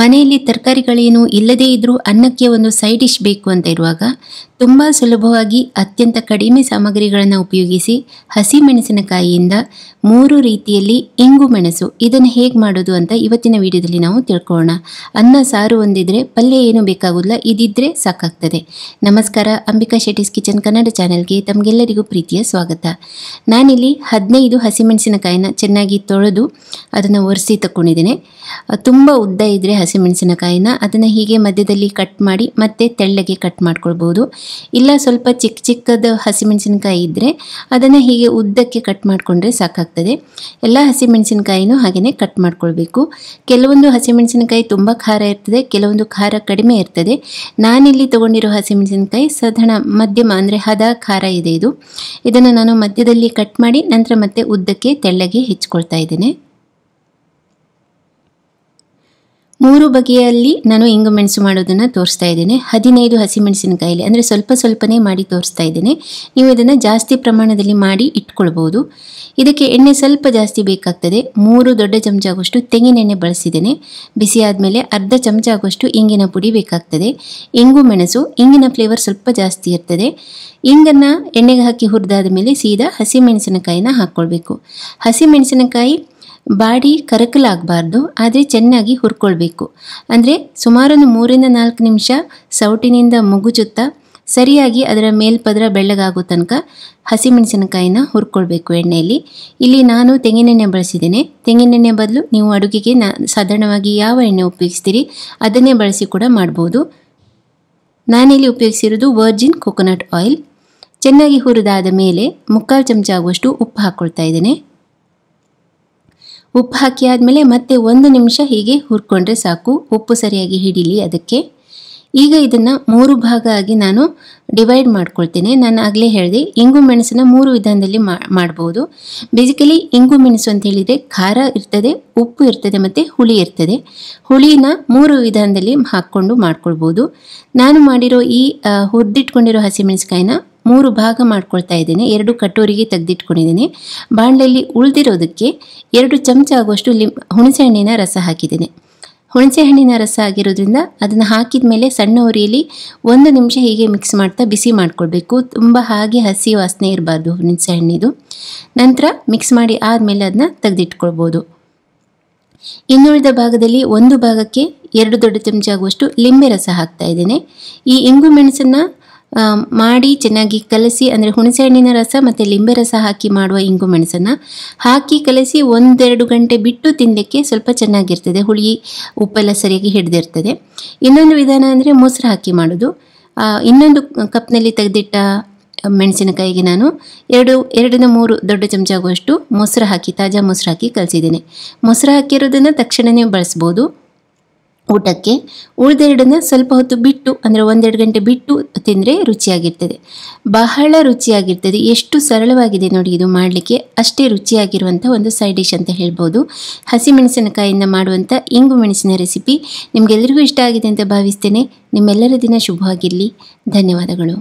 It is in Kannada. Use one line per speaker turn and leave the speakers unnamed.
ಮನೆಯಲ್ಲಿ ತರಕಾರಿಗಳೇನು ಇಲ್ಲದೇ ಇದ್ರೂ ಅನ್ನಕ್ಕೆ ಒಂದು ಸೈಡ್ ಡಿಶ್ ಬೇಕು ಅಂತ ಇರುವಾಗ ತುಂಬ ಸುಲಭವಾಗಿ ಅತ್ಯಂತ ಕಡಿಮೆ ಸಾಮಗ್ರಿಗಳನ್ನು ಉಪಯೋಗಿಸಿ ಹಸಿ ಮೆಣಸಿನಕಾಯಿಯಿಂದ ಮೂರು ರೀತಿಯಲ್ಲಿ ಇಂಗು ಮೆಣಸು ಇದನ್ನು ಹೇಗೆ ಮಾಡೋದು ಅಂತ ಇವತ್ತಿನ ವಿಡಿಯೋದಲ್ಲಿ ನಾವು ತಿಳ್ಕೊಳ್ಳೋಣ ಅನ್ನ ಸಾರು ಒಂದಿದ್ರೆ ಪಲ್ಯ ಏನು ಬೇಕಾಗುದಿಲ್ಲ ಇದಿದ್ರೆ ಸಾಕಾಗ್ತದೆ ನಮಸ್ಕಾರ ಅಂಬಿಕಾ ಶೆಟ್ಟಿಸ್ ಕಿಚನ್ ಕನ್ನಡ ಚಾನೆಲ್ಗೆ ತಮಗೆಲ್ಲರಿಗೂ ಪ್ರೀತಿಯ ಸ್ವಾಗತ ನಾನಿಲ್ಲಿ ಹದಿನೈದು ಹಸಿಮೆಣಸಿನಕಾಯಿನ ಚೆನ್ನಾಗಿ ತೊಳೆದು ಅದನ್ನು ಒರೆಸಿ ತಕ್ಕೊಂಡಿದ್ದೇನೆ ತುಂಬ ಉದ್ದ ಇದ್ದರೆ ಹಸಿಮೆಣಸಿನಕಾಯಿನ ಅದನ್ನು ಹೀಗೆ ಮಧ್ಯದಲ್ಲಿ ಕಟ್ ಮಾಡಿ ಮತ್ತೆ ತೆಳ್ಳಗೆ ಕಟ್ ಮಾಡ್ಕೊಳ್ಬೋದು ಇಲ್ಲ ಸ್ವಲ್ಪ ಚಿಕ್ಕ ಚಿಕ್ಕದ ಹಸಿಮೆಣಸಿನ್ಕಾಯಿ ಇದ್ದರೆ ಅದನ್ನು ಹೀಗೆ ಉದ್ದಕ್ಕೆ ಕಟ್ ಮಾಡಿಕೊಂಡ್ರೆ ಸಾಕಾಗ್ತದೆ ಎಲ್ಲ ಹಸಿಮೆಣಸಿನ್ಕಾಯಿನೂ ಹಾಗೆಯೇ ಕಟ್ ಮಾಡ್ಕೊಳ್ಬೇಕು ಕೆಲವೊಂದು ಹಸಿಮೆಣಸಿನಕಾಯಿ ತುಂಬ ಖಾರ ಇರ್ತದೆ ಕೆಲವೊಂದು ಖಾರ ಕಡಿಮೆ ಇರ್ತದೆ ನಾನಿಲ್ಲಿ ತೊಗೊಂಡಿರೋ ಹಸಿಮೆಣಸಿನಕಾಯಿ ಸಾಧಾರಣ ಮಧ್ಯಮ ಅಂದರೆ ಹದ ಖಾರ ಇದೆ ಇದು ಇದನ್ನು ನಾನು ಮಧ್ಯದಲ್ಲಿ ಕಟ್ ಮಾಡಿ ನಂತರ ಮತ್ತೆ ಉದ್ದಕ್ಕೆ ತೆಳ್ಳಗೆ ಹೆಚ್ಚಿಕೊಳ್ತಾ ಇದ್ದೇನೆ ಮೂರು ಬಗೆಯಲ್ಲಿ ನಾನು ಇಂಗು ಮೆಣಸು ಮಾಡೋದನ್ನು ತೋರಿಸ್ತಾ ಇದ್ದೇನೆ ಹದಿನೈದು ಹಸಿಮೆಣಸಿನಕಾಯಲ್ಲಿ ಅಂದರೆ ಸ್ವಲ್ಪ ಸ್ವಲ್ಪನೇ ಮಾಡಿ ತೋರಿಸ್ತಾ ಇದ್ದೇನೆ ನೀವು ಇದನ್ನು ಜಾಸ್ತಿ ಪ್ರಮಾಣದಲ್ಲಿ ಮಾಡಿ ಇಟ್ಕೊಳ್ಬೋದು ಇದಕ್ಕೆ ಎಣ್ಣೆ ಸ್ವಲ್ಪ ಜಾಸ್ತಿ ಬೇಕಾಗ್ತದೆ ಮೂರು ದೊಡ್ಡ ಚಮಚ ಆಗುವಷ್ಟು ತೆಂಗಿನೆಣ್ಣೆ ಬಳಸಿದ್ದೇನೆ ಬಿಸಿ ಆದಮೇಲೆ ಅರ್ಧ ಚಮಚ ಆಗುವಷ್ಟು ಇಂಗಿನ ಪುಡಿ ಬೇಕಾಗ್ತದೆ ಇಂಗು ಮೆಣಸು ಇಂಗಿನ ಫ್ಲೇವರ್ ಸ್ವಲ್ಪ ಜಾಸ್ತಿ ಇರ್ತದೆ ಇಂಗನ್ನು ಎಣ್ಣೆಗೆ ಹಾಕಿ ಹುರಿದಾದ ಮೇಲೆ ಸೀದಾ ಹಸಿಮೆಣಸಿನಕಾಯಿನ ಹಾಕ್ಕೊಳ್ಬೇಕು ಹಸಿಮೆಣಸಿನಕಾಯಿ ಬಾಡಿ ಕರಕಲಾಗಬಾರ್ದು ಆದರೆ ಚೆನ್ನಾಗಿ ಹುರ್ಕೊಳ್ಬೇಕು ಅಂದರೆ ಸುಮಾರೊಂದು ಮೂರಿಂದ ನಾಲ್ಕು ನಿಮಿಷ ಸೌಟಿನಿಂದ ಮುಗುಚುತ್ತಾ ಸರಿಯಾಗಿ ಅದರ ಮೇಲ್ಪದರ ಬೆಳ್ಳಗಾಗೋ ತನಕ ಹಸಿಮೆಣಸಿನಕಾಯಿನ ಹುರ್ಕೊಳ್ಬೇಕು ಎಣ್ಣೆಯಲ್ಲಿ ಇಲ್ಲಿ ನಾನು ತೆಂಗಿನೆಣ್ಣೆ ಬಳಸಿದ್ದೇನೆ ತೆಂಗಿನೆಣ್ಣೆ ಬದಲು ನೀವು ಅಡುಗೆಗೆ ನಾ ಸಾಧಾರಣವಾಗಿ ಯಾವ ಎಣ್ಣೆ ಉಪಯೋಗಿಸ್ತೀರಿ ಅದನ್ನೇ ಬಳಸಿ ಕೂಡ ಮಾಡ್ಬೋದು ನಾನಿಲ್ಲಿ ಉಪಯೋಗಿಸಿರೋದು ವರ್ಜಿನ್ ಕೋಕೋನಟ್ ಆಯಿಲ್ ಚೆನ್ನಾಗಿ ಹುರಿದಾದ ಮೇಲೆ ಮುಕ್ಕಾಲು ಚಮಚ ಆಗುವಷ್ಟು ಉಪ್ಪು ಹಾಕ್ಕೊಳ್ತಾ ಇದ್ದೇನೆ ಉಪ್ಪು ಹಾಕಿ ಆದಮೇಲೆ ಮತ್ತೆ ಒಂದು ನಿಮಿಷ ಹೀಗೆ ಹುರ್ಕೊಂಡ್ರೆ ಸಾಕು ಉಪ್ಪು ಸರಿಯಾಗಿ ಹಿಡೀಲಿ ಅದಕ್ಕೆ ಈಗ ಇದನ್ನು ಮೂರು ಭಾಗ ಆಗಿ ನಾನು ಡಿವೈಡ್ ಮಾಡ್ಕೊಳ್ತೇನೆ ನಾನು ಆಗಲೇ ಹೇಳಿದೆ ಇಂಗು ಮೆಣಸನ್ನ ಮೂರು ವಿಧಾನದಲ್ಲಿ ಮಾಡ್ಬೋದು ಬೇಸಿಕಲಿ ಇಂಗು ಮೆಣಸು ಅಂತ ಹೇಳಿದರೆ ಖಾರ ಇರ್ತದೆ ಉಪ್ಪು ಇರ್ತದೆ ಮತ್ತು ಹುಳಿ ಇರ್ತದೆ ಹುಳಿನ ಮೂರು ವಿಧಾನದಲ್ಲಿ ಹಾಕ್ಕೊಂಡು ಮಾಡ್ಕೊಳ್ಬೋದು ನಾನು ಮಾಡಿರೋ ಈ ಹುರಿದಿಟ್ಕೊಂಡಿರೋ ಹಸಿಮೆಣಸಿಕಾಯಿನ ಮೂರು ಭಾಗ ಮಾಡ್ಕೊಳ್ತಾ ಇದ್ದೇನೆ ಎರಡು ಕಟೋರಿಗೆ ತೆಗೆದಿಟ್ಕೊಂಡಿದ್ದೀನಿ ಬಾಣಲೆಯಲ್ಲಿ ಉಳಿದಿರೋದಕ್ಕೆ ಎರಡು ಚಮಚ ಆಗುವಷ್ಟು ಲಿಂ ಹುಣಸೆಹಣ್ಣಿನ ರಸ ಹಾಕಿದ್ದೇನೆ ಹುಣಸೆಹಣ್ಣಿನ ರಸ ಆಗಿರೋದ್ರಿಂದ ಅದನ್ನು ಹಾಕಿದ ಮೇಲೆ ಸಣ್ಣ ಉರಿಯಲ್ಲಿ ಒಂದು ನಿಮಿಷ ಹೀಗೆ ಮಿಕ್ಸ್ ಮಾಡ್ತಾ ಬಿಸಿ ಮಾಡ್ಕೊಳ್ಬೇಕು ತುಂಬ ಹಾಗೆ ಹಸಿ ವಾಸನೆ ಇರಬಾರ್ದು ಹುಣಸೆಹಣ್ಣಿದು ನಂತರ ಮಿಕ್ಸ್ ಮಾಡಿ ಆದಮೇಲೆ ಅದನ್ನ ತೆಗೆದಿಟ್ಕೊಳ್ಬೋದು ಇನ್ನುಳಿದ ಭಾಗದಲ್ಲಿ ಒಂದು ಭಾಗಕ್ಕೆ ಎರಡು ದೊಡ್ಡ ಚಮಚ ಆಗುವಷ್ಟು ಲಿಂಬೆ ರಸ ಹಾಕ್ತಾ ಇದ್ದೇನೆ ಈ ಇಂಗು ಮೆಣಸನ್ನು ಮಾಡಿ ಚೆನ್ನಾಗಿ ಕಲಸಿ ಅಂದರೆ ಹುಣಸೆಹಣ್ಣಿನ ರಸ ಮತ್ತು ಲಿಂಬೆ ರಸ ಹಾಕಿ ಮಾಡುವ ಇಂಗು ಮೆಣಸನ್ನು ಹಾಕಿ ಕಲಸಿ ಒಂದೆರಡು ಗಂಟೆ ಬಿಟ್ಟು ತಿನ್ನಲಿಕ್ಕೆ ಸ್ವಲ್ಪ ಚೆನ್ನಾಗಿರ್ತದೆ ಹುಳಿ ಉಪ್ಪೆಲ್ಲ ಸರಿಯಾಗಿ ಹಿಡ್ದಿರ್ತದೆ ಇನ್ನೊಂದು ವಿಧಾನ ಅಂದರೆ ಮೊಸರು ಹಾಕಿ ಮಾಡೋದು ಇನ್ನೊಂದು ಕಪ್ನಲ್ಲಿ ತೆಗೆದಿಟ್ಟ ಮೆಣಸಿನಕಾಯಿಗೆ ನಾನು ಎರಡು ಎರಡನ್ನ ಮೂರು ದೊಡ್ಡ ಚಮಚ ಆಗುವಷ್ಟು ಮೊಸರು ಹಾಕಿ ತಾಜಾ ಮೊಸರು ಹಾಕಿ ಕಲಸಿದ್ದೇನೆ ಮೊಸರು ಹಾಕಿರೋದನ್ನು ತಕ್ಷಣವೇ ಬಳಸ್ಬೋದು ಊಟಕ್ಕೆ ಉಳಿದೆರಡನ್ನು ಸ್ವಲ್ಪ ಹೊತ್ತು ಬಿಟ್ಟು ಅಂದರೆ ಒಂದೆರಡು ಗಂಟೆ ಬಿಟ್ಟು ತಿಂದರೆ ರುಚಿಯಾಗಿರ್ತದೆ ಬಹಳ ರುಚಿಯಾಗಿರ್ತದೆ ಎಷ್ಟು ಸರಳವಾಗಿದೆ ನೋಡಿ ಇದು ಮಾಡಲಿಕ್ಕೆ ಅಷ್ಟೇ ರುಚಿಯಾಗಿರುವಂಥ ಒಂದು ಸೈಡ್ ಡಿಶ್ ಅಂತ ಹೇಳ್ಬೋದು ಹಸಿಮೆಣಸಿನಕಾಯಿಯಿಂದ ಮಾಡುವಂಥ ಇಂಗು ಮೆಣಸಿನ ರೆಸಿಪಿ ನಿಮಗೆಲ್ಲರಿಗೂ ಇಷ್ಟ ಆಗಿದೆ ಅಂತ ಭಾವಿಸ್ತೇನೆ ನಿಮ್ಮೆಲ್ಲರ ದಿನ ಶುಭವಾಗಿರಲಿ ಧನ್ಯವಾದಗಳು